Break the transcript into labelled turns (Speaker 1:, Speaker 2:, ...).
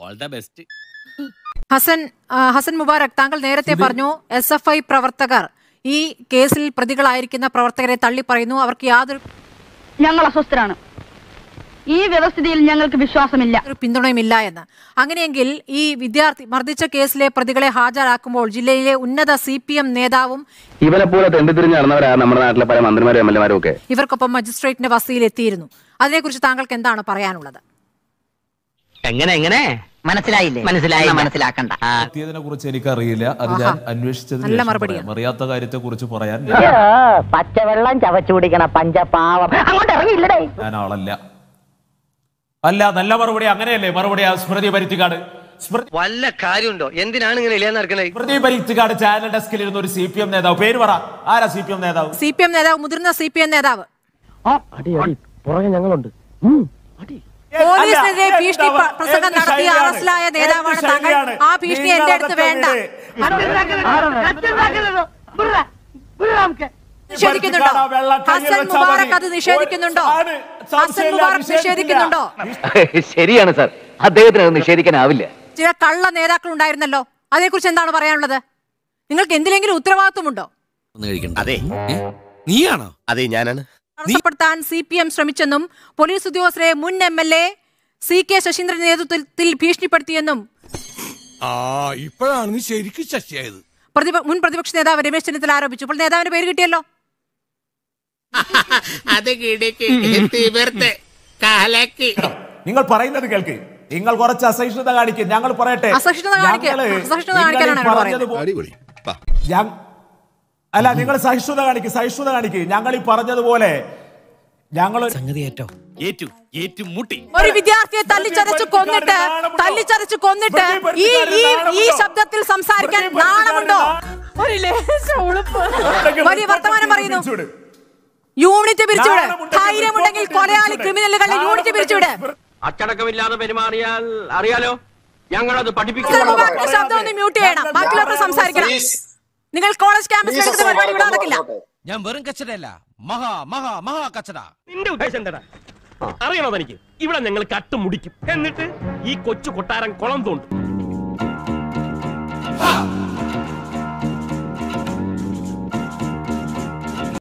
Speaker 1: all best Hasan Hasan Mubarak താങ്കൾ നേരത്തെ പറഞ്ഞു എസ് എഫ് ഐ പ്രവർത്തകർ ഈ കേസിൽ പ്രതികളായിരിക്കുന്ന പ്രവർത്തകരെ തള്ളി പറയുന്നു അവർക്ക് യാതൊരു ഞങ്ങൾ അസ്വസ്ഥരാണ് ഈ വ്യവസ്ഥയിൽ ഞങ്ങൾക്ക് വിശ്വാസമില്ല ഒരു പിന്തുണയുമില്ല എന്ന് അങ്ങനെയെങ്കിൽ ഈ വിദ്യാർത്ഥി മർദ്ദിച്ച കേസിലെ പ്രതികളെ ഹാജരാക്കുമ്പോൾ ജില്ലയിലെ ഉന്നത സി പി എം നേതാവും ഇവരെ പോലെ നമ്മുടെ നാട്ടിലെ പല മന്ത്രിമാരും ഇവർക്കൊപ്പം മജിസ്ട്രേറ്റിന്റെ വസതിയിൽ എത്തിയിരുന്നു അതിനെക്കുറിച്ച് താങ്കൾക്ക് എന്താണ് പറയാനുള്ളത് എങ്ങനെ എങ്ങനെ മനസ്സിലായില്ലേ മനസ്സിലായി മനസ്സിലാക്കണ്ട എത്തിയതിനെ കുറിച്ച് എനിക്കറിയില്ല അത് ഞാൻ അന്വേഷിച്ചത് അറിയാത്ത കാര്യത്തെ കുറിച്ച് പറയാൻ പച്ചവെള്ളം ചവച്ചു കുടിക്കണ പഞ്ചപാവം അങ്ങോട്ട് ഇറങ്ങിയില്ലേ ഞാൻ ആളല്ല അല്ല നല്ല മറുപടി അങ്ങനെയല്ലേ മറുപടി സ്മൃതി പരുത്തിക്കാട് വല്ല കാര്യമുണ്ടോ എന്തിനാണ് ഇങ്ങനെ ഇല്ലാന്നറക്കണത് സ്മൃതി ചാനൽ ഡെസ്കിൽ ഇരുന്ന ഒരു സി പി എം നേതാവ് പേര് പറ ആരാ സി പി എം നേതാവ് സി പി എം നേതാവ് മുതിർന്ന സി പി എം നേതാവ് പുറകെ ഞങ്ങളുണ്ട് അടി പോലീസിനെതിരെ ഭീഷണി പ്രസംഗം നടത്തി അറസ്റ്റിലായ നേതാവാണ് താങ്കൾ ആ ഭീഷണി എന്റെ അടുത്ത് വേണ്ട നിഷേധിക്കുന്നുണ്ടോ ഹസൻ മുബാറക് അത് നിഷേധിക്കുന്നുണ്ടോ ഹസൻ മുബാറക് നിഷേധിക്കുന്നുണ്ടോ ശരിയാണ് സാർ അദ്ദേഹത്തിന് അത് നിഷേധിക്കാനാവില്ല ചില കള്ള നേതാക്കൾ ഉണ്ടായിരുന്നല്ലോ അതേക്കുറിച്ച് എന്താണ് പറയാനുള്ളത് നിങ്ങൾക്ക് എന്തിലെങ്കിലും ഉത്തരവാദിത്വമുണ്ടോ അതെ നീയാണോ അതെ ഞാനാണ് തടസ്സപ്പെടുത്താൻ സി പി എം ശ്രമിച്ചെന്നും പോലീസ് ഉദ്യോഗസ്ഥരെ മുൻ M L A C K ശശീന്ദ്രന്റെ നേതൃത്വത്തിൽ ഭീഷണിപ്പെടുത്തിയെന്നും ഇപ്പോഴാണ് നീ ശരിക്കും ശശിയായത് മുൻ പ്രതിപക്ഷ നേതാവ് രമേശ് ചെന്നിത്തല ആരോപിച്ചു ഇപ്പോൾ നേതാവിന്റെ പേര് കിട്ടിയല്ലോ അത് നിങ്ങൾ പറയുന്നത് കേൾക്ക് നിങ്ങൾ കുറച്ച് അസഹിഷ്ണുത കാണിക്കും ഞങ്ങൾ പറയട്ടെ അസഹിഷ്ണുത കാണിക്കാൻ അല്ല നിങ്ങൾ സഹിഷ്ണുത കാണിക്കും സഹിഷ്ണുത കാണിക്കും ഞങ്ങൾ ഈ പറഞ്ഞതുപോലെ ഞങ്ങൾ സംഗതി ഏറ്റോ ഒരു വിദ്യാർത്ഥിയെ തല്ലിച്ചരച്ച് കൊന്നിട്ട് തല്ലിച്ചരച്ച് കൊന്നിട്ട് ഈ ഈ ഈ ശബ്ദത്തിൽ സംസാരിക്കാൻ നാണമുണ്ടോ ഒരു ലേശം ഉളുപ്പ് വലിയ വർത്തമാനം പറയുന്നു യൂണിറ്റ് പിരിച്ചുവിട് ധൈര്യമുണ്ടെങ്കിൽ കൊലയാളി ക്രിമിനലുകളുടെ യൂണിറ്റ് പിരിച്ചുവിട് അച്ചടക്കമില്ലാതെ പെരുമാറിയാൽ അറിയാലോ ഞങ്ങളത് പഠിപ്പിക്കും ശബ്ദം ഒന്ന് മ്യൂട്ട് ചെയ്യണം ബാക്കിയുള്ളവർ സംസാരിക്കണം നിങ്ങൾ കോളേജ് ക്യാമ്പസിലേക്ക് പരിപാടി ഇവിടെ ഞാൻ വെറും കച്ചടയല്ല മഹാ മഹാ മഹാ കച്ചട നിന്റെ ഉദ്ദേശം എന്താടാ അറിയണോ തനിക്ക് ഇവിടെ ഞങ്ങൾ കട്ട് മുടിക്കും എന്നിട്ട് ഈ കൊച്ചു കൊട്ടാരം കുളം തോണ്ടും